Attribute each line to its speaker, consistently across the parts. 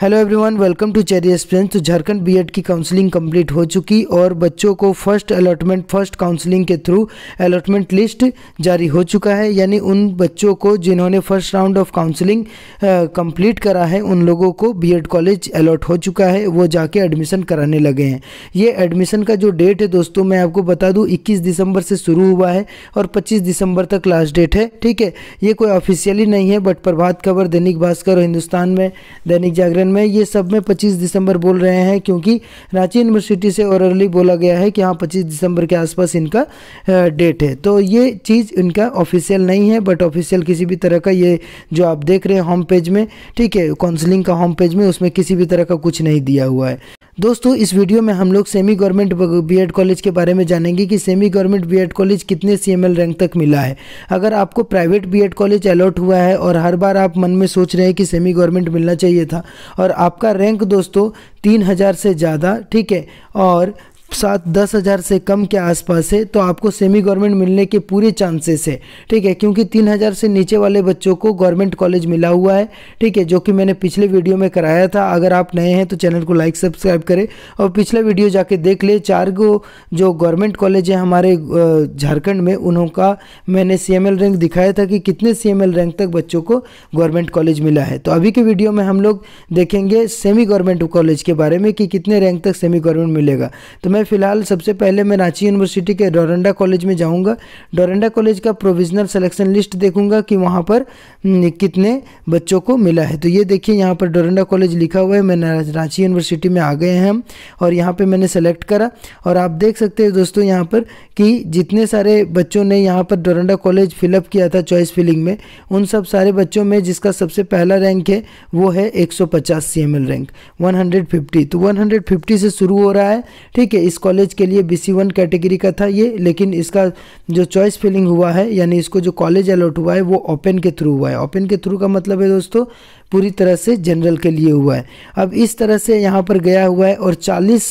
Speaker 1: hello everyone welcome to cherry experience तो Jharkhand BEd की counselling complete हो चुकी और बच्चों को फर्स्ट अलॉटमेंट फर्स्ट काउंसलिंग के थ्रू अलॉटमेंट लिस्ट जारी हो चुका है यानी उन बच्चों को जिन्होंने first round of counselling complete करा है उन लोगों को बीएड कॉलेज अलॉट हो चुका है वो जाके एडमिशन कराने लगे हैं ये एडमिशन का जो डेट है दोस्तों मैं आपको बता दूँ इक्कीस दिसंबर से शुरू हुआ है और पच्चीस दिसंबर तक लास्ट डेट है ठीक है ये कोई ऑफिशियली नहीं है बट प्रभात खबर दैनिक भास्कर और हिंदुस्तान में दैनिक जागरण सेक्शन में ये सब में पच्चीस दिसंबर बोल रहे हैं क्योंकि रांची यूनिवर्सिटी से और बोला गया है कि हाँ पच्चीस दिसंबर के आसपास इनका डेट है तो ये चीज़ इनका ऑफिशियल नहीं है बट ऑफिशियल किसी भी तरह का ये जो आप देख रहे हैं होम पेज में ठीक है काउंसलिंग का होम पेज में उसमें किसी भी तरह का कुछ नहीं दिया हुआ है दोस्तों इस वीडियो में हम लोग सेमी गवर्नमेंट बीएड कॉलेज के बारे में जानेंगे कि सेमी गवर्नमेंट बीएड कॉलेज कितने सीएमएल रैंक तक मिला है अगर आपको प्राइवेट बीएड कॉलेज अलॉट हुआ है और हर बार आप मन में सोच रहे हैं कि सेमी गवर्नमेंट मिलना चाहिए था और आपका रैंक दोस्तों तीन हज़ार से ज़्यादा ठीक है और सात दस हज़ार से कम के आसपास है तो आपको सेमी गवर्नमेंट मिलने के पूरे चांसेस है ठीक है क्योंकि तीन हज़ार से नीचे वाले बच्चों को गवर्नमेंट कॉलेज मिला हुआ है ठीक है जो कि मैंने पिछले वीडियो में कराया था अगर आप नए हैं तो चैनल को लाइक सब्सक्राइब करें और पिछला वीडियो जाके देख ले चार गो जो गवर्नमेंट कॉलेज है हमारे झारखंड में का मैंने सी रैंक दिखाया था कि कितने सी रैंक तक बच्चों को गवर्नमेंट कॉलेज मिला है तो अभी के वीडियो में हम लोग देखेंगे सेमी गवर्नमेंट कॉलेज के बारे में कि कितने रैंक तक सेमी गवर्नमेंट मिलेगा तो मैं फ़िलहाल सबसे पहले मैं रांची यूनिवर्सिटी के डोरंडा कॉलेज में जाऊंगा डोरंडा कॉलेज का प्रोविजनल सिलेक्शन लिस्ट देखूंगा कि वहाँ पर हम्म, कितने बच्चों को मिला है तो ये देखिए यहाँ पर डोरंडा कॉलेज लिखा हुआ है मैं रांची यूनिवर्सिटी में आ गए हैं हम और यहाँ पर मैंने सेलेक्ट करा और आप देख सकते हैं दोस्तों यहाँ पर कि जितने सारे बच्चों ने यहाँ पर डोरंडा कॉलेज फिलअप किया था चॉइस फिलिंग में उन सब सारे बच्चों में जिसका सबसे पहला रैंक है वो है एम एल रैंक फिफ्टी तो 150 से शुरू हो रहा है ठीक है इस कॉलेज के लिए बी सी वन कैटेगरी का था ये लेकिन इसका जो चॉइस फिलिंग हुआ है यानी इसको जो कॉलेज अलॉट हुआ है वो ओपन के थ्रू हुआ है ओपन के थ्रू का मतलब है दोस्तों पूरी तरह से जनरल के लिए हुआ है अब इस तरह से यहाँ पर गया हुआ है और 40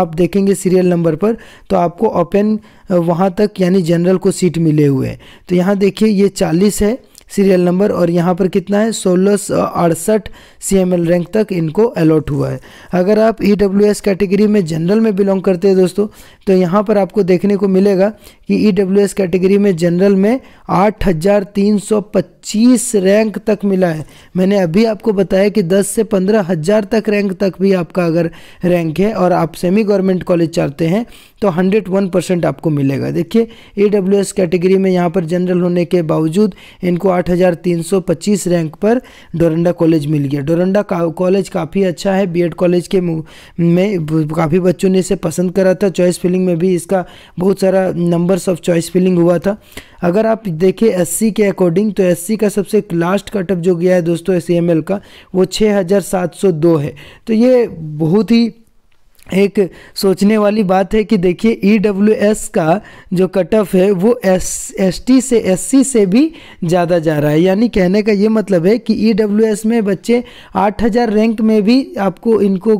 Speaker 1: आप देखेंगे सीरियल नंबर पर तो आपको ओपन वहाँ तक यानी जनरल को सीट मिले हुए हैं तो यहाँ देखिए ये 40 है सीरियल नंबर और यहाँ पर कितना है सोलह अड़सठ सी रैंक तक इनको अलॉट हुआ है अगर आप ई e कैटेगरी में जनरल में बिलोंग करते हैं दोस्तों तो यहाँ पर आपको देखने को मिलेगा कि ई e कैटेगरी में जनरल में आठ हज़ार तीन सौ पच्चीस रैंक तक मिला है मैंने अभी आपको बताया कि दस से पंद्रह हज़ार तक रैंक तक भी आपका अगर रैंक है और आप सेमी गवर्नमेंट कॉलेज चाहते हैं तो हंड्रेड वन परसेंट आपको मिलेगा देखिए ए डब्ल्यू एस कैटेगरी में यहाँ पर जनरल होने के बावजूद इनको आठ हज़ार तीन सौ पच्चीस रैंक पर डोरंडा कॉलेज मिल गया डोरंडा का, कॉलेज काफ़ी अच्छा है बी कॉलेज के में काफ़ी बच्चों ने इसे पसंद करा था चॉइस फिलिंग में भी इसका बहुत सारा नंबर्स ऑफ चॉइस फिलिंग हुआ था अगर आप देखें एस के अकॉर्डिंग तो एस का सबसे लास्ट कटअप जो गया है दोस्तों एस का वो छः है तो ये बहुत ही एक सोचने वाली बात है कि देखिए ई e का जो कट ऑफ है वो एस एस टी से एस सी से भी ज़्यादा जा रहा है यानी कहने का ये मतलब है कि ई e में बच्चे 8000 रैंक में भी आपको इनको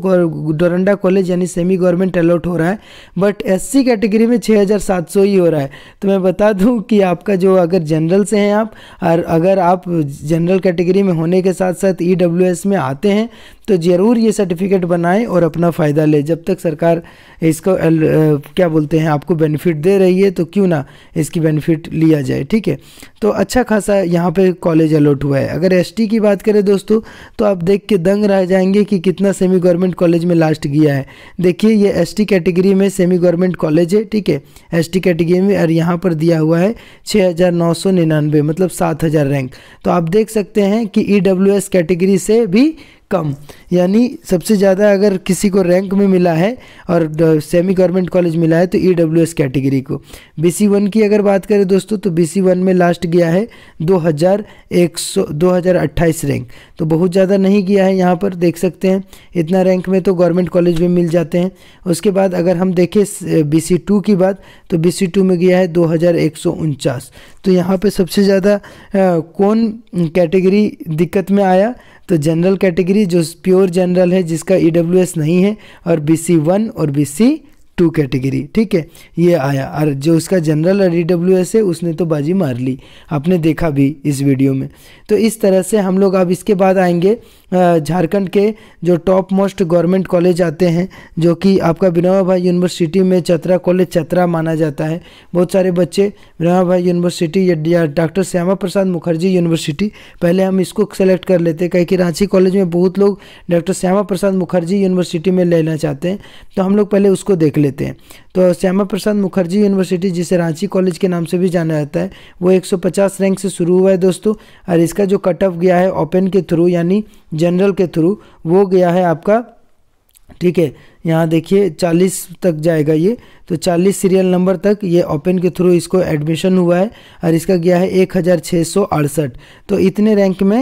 Speaker 1: डोरंडा कॉलेज यानी सेमी गवर्नमेंट अलॉट हो रहा है बट एस सी कैटेगरी में 6700 ही हो रहा है तो मैं बता दूं कि आपका जो अगर जनरल से हैं आप और अगर आप जनरल कैटेगरी में होने के साथ साथ ई e में आते हैं तो ज़रूर ये सर्टिफिकेट बनाएं और अपना फ़ायदा लें जब तक सरकार इसको अल, अ, क्या बोलते हैं आपको बेनिफिट दे रही है तो क्यों ना इसकी बेनिफिट लिया जाए ठीक है तो अच्छा खासा यहाँ पे कॉलेज अलॉट हुआ है अगर एसटी की बात करें दोस्तों तो आप देख के दंग रह जाएंगे कि कितना सेमी गवर्नमेंट कॉलेज में लास्ट गया है देखिए ये एस कैटेगरी में सेमी गवर्नमेंट कॉलेज है ठीक है एस कैटेगरी में और यहाँ पर दिया हुआ है छः मतलब सात रैंक तो आप देख सकते हैं कि ई e कैटेगरी से भी कम यानी सबसे ज़्यादा अगर किसी को रैंक में मिला है और सेमी गवर्नमेंट कॉलेज मिला है तो ई डब्ल्यू एस कैटेगरी को बी सी वन की अगर बात करें दोस्तों तो बी सी वन में लास्ट गया है दो हज़ार एक सौ दो हज़ार अट्ठाईस रैंक तो बहुत ज़्यादा नहीं गया है यहाँ पर देख सकते हैं इतना रैंक में तो गवर्नमेंट कॉलेज में मिल जाते हैं उसके बाद अगर हम देखें बी सी टू की बात तो बी सी टू में गया है दो हज़ार एक सौ उनचास तो यहाँ पर सबसे ज़्यादा कौन कैटेगरी दिक्कत में आया तो जनरल कैटेगरी जो प्योर जनरल है जिसका ई e नहीं है और बी सी वन और बी सी टू कैटेगरी ठीक है ये आया और जो उसका जनरल ई डब्ल्यू एस है उसने तो बाजी मार ली आपने देखा भी इस वीडियो में तो इस तरह से हम लोग अब इसके बाद आएंगे झारखंड के जो टॉप मोस्ट गवर्नमेंट कॉलेज आते हैं जो कि आपका बिनोबा भाई यूनिवर्सिटी में चतरा कॉलेज चतरा माना जाता है बहुत सारे बच्चे बिनोबा भाई यूनिवर्सिटी या डॉक्टर श्यामा प्रसाद मुखर्जी यूनिवर्सिटी पहले हम इसको सेलेक्ट कर लेते कहे कि रांची कॉलेज में बहुत लोग डॉक्टर श्यामा प्रसाद मुखर्जी यूनिवर्सिटी में लेना चाहते हैं तो हम लोग पहले उसको देख लेते लेते हैं तो श्यामा प्रसाद मुखर्जी यूनिवर्सिटी जिसे रांची कॉलेज के नाम से भी जाना जाता है वो 150 रैंक से शुरू हुआ है दोस्तों और इसका जो कट ऑफ गया है ओपन के थ्रू यानी जनरल के थ्रू वो गया है आपका ठीक है यहाँ देखिए 40 तक जाएगा ये तो 40 सीरियल नंबर तक ये ओपन के थ्रू इसको एडमिशन हुआ है और इसका गया है एक तो इतने रैंक में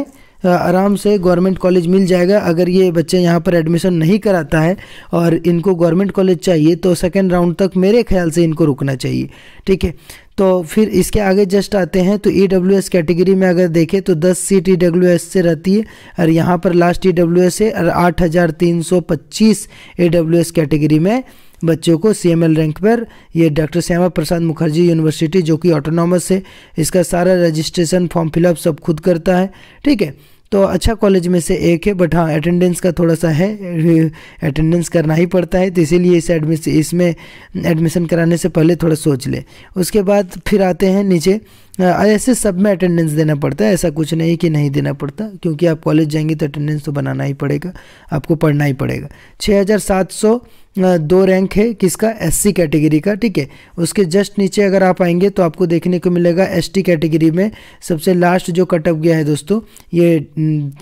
Speaker 1: आराम से गवर्नमेंट कॉलेज मिल जाएगा अगर ये बच्चे यहाँ पर एडमिशन नहीं कराता है और इनको गवर्नमेंट कॉलेज चाहिए तो सेकेंड राउंड तक मेरे ख्याल से इनको रुकना चाहिए ठीक है तो फिर इसके आगे जस्ट आते हैं तो ई e कैटेगरी में अगर देखें तो 10 सीट ई से रहती है और यहाँ पर लास्ट ई e है और आठ ई कैटेगरी e में बच्चों को सी रैंक पर ये डॉक्टर श्यामा प्रसाद मुखर्जी यूनिवर्सिटी जो कि ऑटोनॉमस है इसका सारा रजिस्ट्रेशन फॉर्म फिलअप सब खुद करता है ठीक है तो अच्छा कॉलेज में से एक है बट हाँ अटेंडेंस का थोड़ा सा है अटेंडेंस करना ही पड़ता है तो इसीलिए इस एडमिशन इसमें एडमिशन कराने से पहले थोड़ा सोच ले उसके बाद फिर आते हैं नीचे ऐसे सब में अटेंडेंस देना पड़ता है ऐसा कुछ नहीं कि नहीं देना पड़ता क्योंकि आप कॉलेज जाएंगे तो अटेंडेंस तो बनाना ही पड़ेगा आपको पढ़ना ही पड़ेगा छः हज़ार सात सौ दो रैंक है किसका एससी कैटेगरी का ठीक है उसके जस्ट नीचे अगर आप आएंगे तो आपको देखने को मिलेगा एसटी कैटेगरी में सबसे लास्ट जो कटअप गया है दोस्तों ये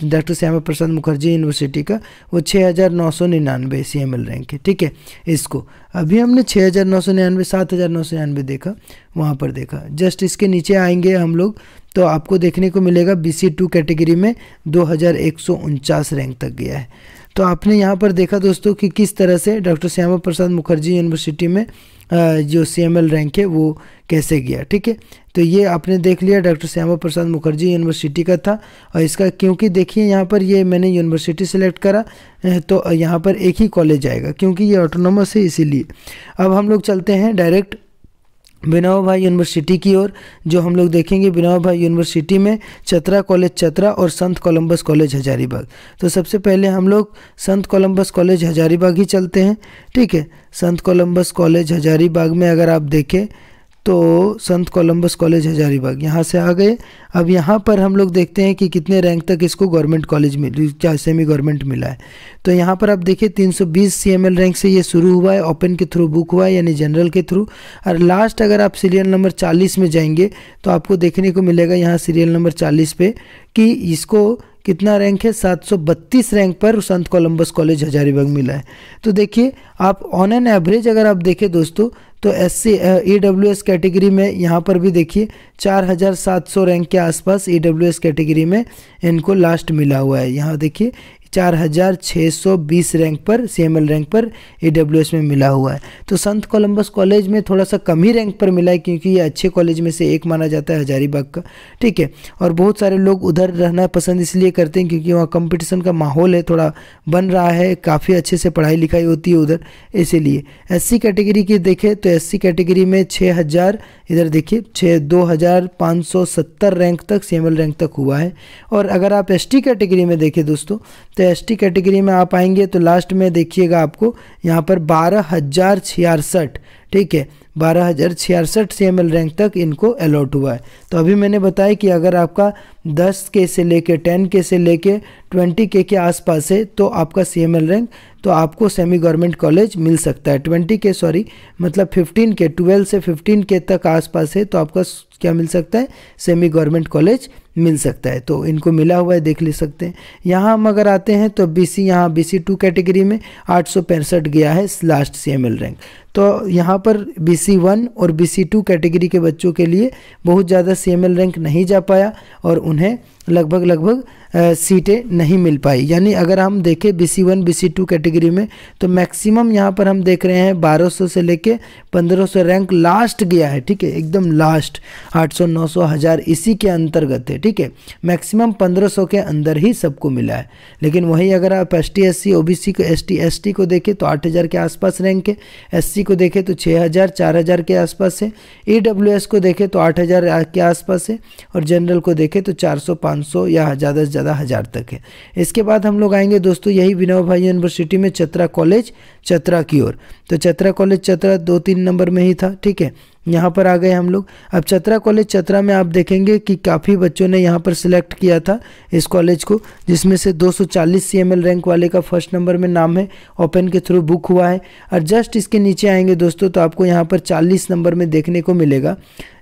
Speaker 1: डॉक्टर श्यामा प्रसाद मुखर्जी यूनिवर्सिटी का वो छः हज़ार नौ सौ निन्यानवे सी एम एल रैंक है ठीक है इसको अभी हमने छः हज़ार नौ सौ निन्यानवे सात हज़ार नौ सौ निन्यानवे देखा वहाँ पर देखा जस्ट इसके नीचे आएंगे हम लोग तो आपको देखने को मिलेगा बी सी टू कैटेगरी में दो हज़ार एक सौ उनचास रैंक तक गया है तो आपने यहाँ पर देखा दोस्तों कि किस तरह से डॉक्टर श्यामा प्रसाद मुखर्जी यूनिवर्सिटी में जो सी एम एल रैंक है वो कैसे गया ठीक है तो ये आपने देख लिया डॉक्टर श्यामा प्रसाद मुखर्जी यूनिवर्सिटी का था और इसका क्योंकि देखिए यहाँ पर ये मैंने यूनिवर्सिटी सेलेक्ट करा तो यहाँ पर एक ही कॉलेज आएगा क्योंकि ये ऑटोनोमस है इसीलिए अब हम लोग चलते हैं डायरेक्ट बिनाव भाई यूनिवर्सिटी की ओर जो हम लोग देखेंगे बिनाव भाई यूनिवर्सिटी में चतरा कॉलेज चतरा और संत कोलंबस कॉलेज हजारीबाग तो सबसे पहले हम लोग संत कोलंबस कॉलेज हजारीबाग ही चलते हैं ठीक है संत कोलंबस कॉलेज हजारीबाग में अगर आप देखें तो संत कोलंबस कॉलेज हजारीबाग यहाँ से आ गए अब यहाँ पर हम लोग देखते हैं कि कितने रैंक तक इसको गवर्नमेंट कॉलेज मिल क्या सेमी गवर्नमेंट मिला है तो यहाँ पर आप देखिए 320 सीएमएल रैंक से ये शुरू हुआ है ओपन के थ्रू बुक हुआ है यानी जनरल के थ्रू और लास्ट अगर आप सीरियल नंबर चालीस में जाएंगे तो आपको देखने को मिलेगा यहाँ सीरियल नंबर चालीस पर कि इसको कितना रैंक है बत्तीस रैंक पर संत कोलम्बस कॉलेज हजारीबाग मिला है तो देखिए आप ऑन एन एवरेज अगर आप देखें दोस्तों तो S C E W S category में यहाँ पर भी देखिए 4700 रैंक के आसपास ई डब्ल्यू एस कैटेगरी में इनको लास्ट मिला हुआ है यहाँ देखिए चार हज़ार छः सौ बीस रैंक पर सी एम एल रैंक पर ए डब्ल्यू एस में मिला हुआ है तो संत कोलम्बस कॉलेज में थोड़ा सा कम ही रैंक पर मिला है क्योंकि ये अच्छे कॉलेज में से एक माना जाता है हजारीबाग का ठीक है और बहुत सारे लोग उधर रहना पसंद इसलिए करते हैं क्योंकि वहाँ कंपटीशन का माहौल है थोड़ा बन रहा है काफ़ी अच्छे से पढ़ाई लिखाई होती है उधर इसीलिए एस कैटेगरी की देखें तो एस कैटेगरी में छः हज़ार इधर देखिए छः दो हज़ार पाँच सौ सत्तर रैंक तक सी रैंक तक हुआ है और अगर आप एस कैटेगरी में देखें दोस्तों तो टी कैटेगरी में आप आएंगे तो लास्ट में देखिएगा आपको यहाँ पर बारह हज़ार छियासठ ठीक है बारह हज़ार छियासठ सी एम रैंक तक इनको अलॉट हुआ है तो अभी मैंने बताया कि अगर आपका दस के से लेके टेन के से लेके ट्वेंटी के के आसपास है तो आपका सी एम रैंक तो आपको सेमी गवर्नमेंट कॉलेज मिल सकता है ट्वेंटी के सॉरी मतलब फिफ्टीन के ट्वेल्व से फिफ्टीन के तक आसपास है तो आपका क्या मिल सकता है सेमी गवर्नमेंट कॉलेज मिल सकता है तो इनको मिला हुआ है देख ले सकते हैं यहाँ हम अगर आते हैं तो बी सी यहाँ बी सी टू कैटेगरी में आठ सौ पैंसठ गया है last C M L rank तो यहाँ पर बी सी वन और बी सी टू कैटेगरी के बच्चों के लिए बहुत ज़्यादा सी एम एल रैंक नहीं जा पाया और उन्हें लगभग लगभग सीटें नहीं मिल पाई यानी अगर हम देखें B C one B C two category में तो मैक्सिमम यहाँ पर हम देख रहे हैं 1200 से लेके 1500 रैंक लास्ट गया है ठीक है एकदम लास्ट 800 900 हज़ार इसी के अंतर्गत है ठीक है मैक्सिमम 1500 के अंदर ही सबको मिला है लेकिन वहीं अगर आप S T S C O B C को एस टी एस टी को देखें तो हज़ार के आसपास रैंक है एस सी को देखें तो चार हज़ार के आसपास है ई डब्ल्यू एस को देखें तो हज़ार के आसपास है और जनरल को देखें तो चार सौ 500 या ज़्यादा से ज़्यादा हज़ार तक है इसके बाद हम लोग आएंगे दोस्तों यही विनोबा भाई यूनिवर्सिटी में चतरा कॉलेज चतरा की ओर तो चतरा कॉलेज चतरा दो तीन नंबर में ही था ठीक है यहाँ पर आ गए हम लोग अब चतरा कॉलेज चतरा में आप देखेंगे कि काफ़ी बच्चों ने यहाँ पर सिलेक्ट किया था इस कॉलेज को जिसमें से 240 सीएमएल रैंक वाले का फर्स्ट नंबर में नाम है ओपन के थ्रू बुक हुआ है और जस्ट इसके नीचे आएंगे दोस्तों तो आपको यहाँ पर 40 नंबर में देखने को मिलेगा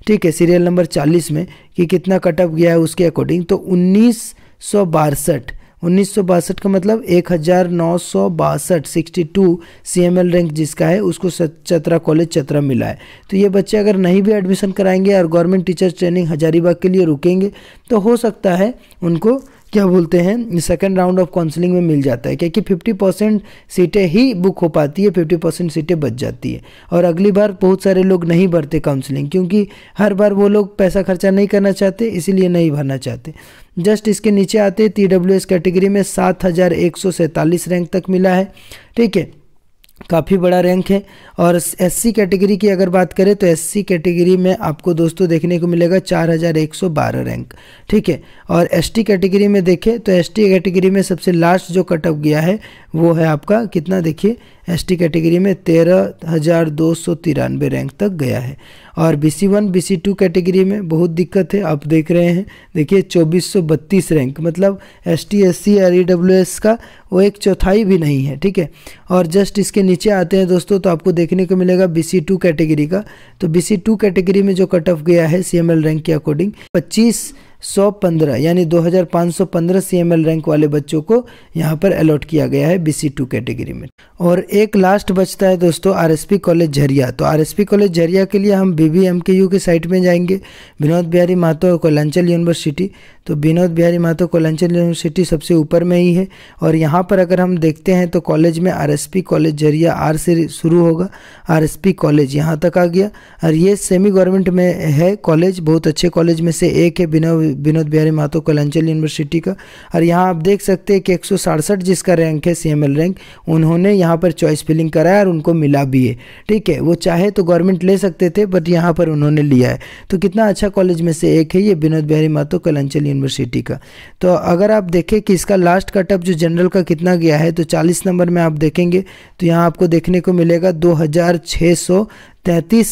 Speaker 1: ठीक है सीरियल नंबर 40 में कि कितना कटअप गया है उसके अकॉर्डिंग तो उन्नीस सौ बासठ उन्नीस सौ बासठ का मतलब एक हज़ार नौ सौ बासठ sixty two C M L rank जिसका है उसको चतरा कॉलेज चतरा मिला है तो ये बच्चे अगर नहीं भी एडमिशन कराएंगे और गवर्नमेंट टीचर्स ट्रेनिंग हजारीबाग के लिए रुकेंगे तो हो सकता है उनको क्या बोलते हैं सेकेंड राउंड ऑफ काउंसलिंग में मिल जाता है क्योंकि फिफ्टी परसेंट सीटें ही बुक हो पाती है फिफ्टी परसेंट सीटें बच जाती है और अगली बार बहुत सारे लोग नहीं भरते काउंसलिंग क्योंकि हर बार वो लोग पैसा खर्चा नहीं करना चाहते इसीलिए नहीं भरना चाहते जस्ट इसके नीचे आते टी डब्ल्यू एस कैटेगरी में सात हज़ार एक सौ सैंतालीस रैंक तक मिला है ठीक है काफ़ी बड़ा रैंक है और एससी कैटेगरी की अगर बात करें तो एससी कैटेगरी में आपको दोस्तों देखने को मिलेगा 4112 रैंक ठीक है और एसटी कैटेगरी में देखें तो एसटी कैटेगरी में सबसे लास्ट जो कट ऑफ गया है वो है आपका कितना देखिए एसटी कैटेगरी में तेरह हज़ार दो सौ तिरानवे रैंक तक गया है और B C one B C two category में बहुत दिक्कत है आप देख रहे हैं देखिए चौबीस सौ बत्तीस रैंक मतलब S T S C or E W S का वो एक चौथाई भी नहीं है ठीक है और जस्ट इसके नीचे आते हैं दोस्तों तो आपको देखने को मिलेगा बी सी टू कैटेगरी का तो बी सी टू कैटेगरी में जो कट ऑफ गया है सी एम एल रैंक के अकॉर्डिंग पच्चीस 115 यानी 2515 सीएमएल रैंक वाले बच्चों को यहाँ पर अलॉट किया गया है बीसी टू कैटेगरी में और एक लास्ट बचता है दोस्तों आरएसपी कॉलेज झरिया तो आरएसपी कॉलेज झरिया के लिए हम बीबीएमकेयू के साइट में जाएंगे विनोद बिहारी मातो कोलांचल यूनिवर्सिटी तो विनोद बिहारी महतो कोलांचल यूनिवर्सिटी सबसे ऊपर में ही है और यहाँ पर अगर हम देखते हैं तो कॉलेज में आर कॉलेज झरिया आर से शुरू होगा आर कॉलेज यहाँ तक आ गया और ये सेमी गवर्नमेंट में है कॉलेज बहुत अच्छे कॉलेज में से एक है बिना विनोद बिहारी महतो कलांचल यूनिवर्सिटी का और यहाँ आप देख सकते हैं कि एक जिसका रैंक है सी रैंक उन्होंने यहाँ पर चॉइस फिलिंग कराया और उनको मिला भी है ठीक है वो चाहे तो गवर्नमेंट ले सकते थे बट यहाँ पर उन्होंने लिया है तो कितना अच्छा कॉलेज में से एक है ये विनोद बिहारी महतो कलांचल यूनिवर्सिटी का तो अगर आप देखें कि इसका लास्ट कटअप जो जनरल का कितना गया है तो चालीस नंबर में आप देखेंगे तो यहाँ आपको देखने को मिलेगा दो तैंतीस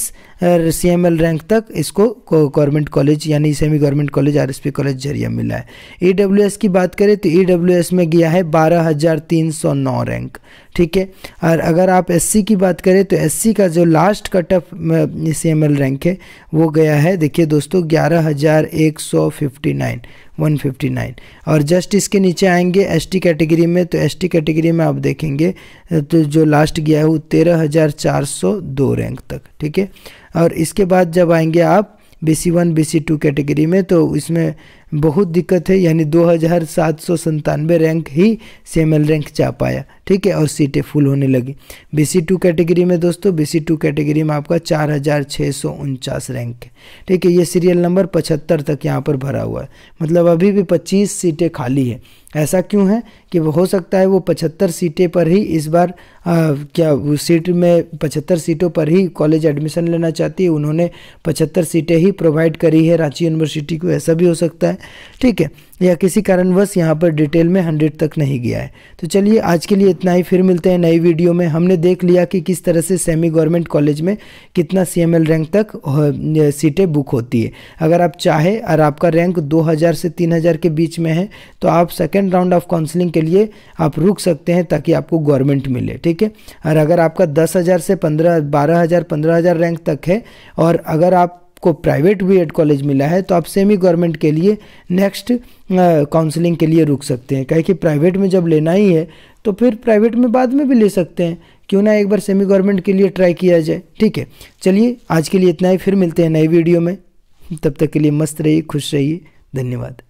Speaker 1: सी एम एल रैंक तक इसको गवर्नमेंट कॉलेज यानी semi government college R S P college Jharia मिला है ई डब्ल्यू एस की बात करें तो ई डब्ल्यू एस में गया है बारह हज़ार तीन सौ नौ रैंक ठीक है और अगर आप एस सी की बात करें तो एस सी का जो last cut off C M L rank है वो गया है देखिए दोस्तों ग्यारह हज़ार एक सौ फिफ्टी नाइन 159 और जस्ट इसके नीचे आएंगे एसटी कैटेगरी में तो एसटी कैटेगरी में आप देखेंगे तो जो लास्ट गया है वो तेरह हज़ार चार सौ दो रैंक तक ठीक है और इसके बाद जब आएंगे आप B C one B C two category में तो इसमें बहुत दिक्कत है यानी दो हज़ार सात सौ संतानवे रैंक ही सेमल रैंक जा पाया ठीक है और सीटें फुल होने लगी बी सी टू कैटेगरी में दोस्तों बी सी टू कैटेगरी में आपका चार हज़ार छः सौ उनचास रैंक है ठीक है ये सीरियल नंबर पचहत्तर तक यहाँ पर भरा हुआ है मतलब अभी भी पच्चीस सीटें खाली है ऐसा क्यों है कि हो सकता है वो पचहत्तर सीटें पर ही इस बार आ, क्या वो सीट में पचहत्तर सीटों पर ही कॉलेज एडमिशन लेना चाहती है उन्होंने पचहत्तर सीटें ही प्रोवाइड करी है रांची यूनिवर्सिटी को ऐसा भी हो सकता है ठीक है या किसी कारणवश यहाँ पर डिटेल में हंड्रेड तक नहीं गया है तो चलिए आज के लिए इतना ही फिर मिलते हैं नई वीडियो में हमने देख लिया कि किस तरह से सेमी गवर्नमेंट कॉलेज में कितना सी रैंक तक सीटें बुक होती है अगर आप चाहे और आपका रैंक दो से तीन के बीच में है तो आप सेकेंड राउंड ऑफ काउंसलिंग के लिए आप रुक सकते हैं ताकि आपको गवर्नमेंट मिले ठीक है और अगर आपका दस हज़ार से पंद्रह बारह हज़ार पंद्रह हज़ार रैंक तक है और अगर आप आपको प्राइवेट बी कॉलेज मिला है तो आप सेमी गवर्नमेंट के लिए नेक्स्ट काउंसलिंग के लिए रुक सकते हैं कहे कि प्राइवेट में जब लेना ही है तो फिर प्राइवेट में बाद में भी ले सकते हैं क्यों ना एक बार सेमी गवर्नमेंट के लिए ट्राई किया जाए ठीक है चलिए आज के लिए इतना ही फिर मिलते हैं नए वीडियो में तब तक के लिए मस्त रहिए खुश रहिए धन्यवाद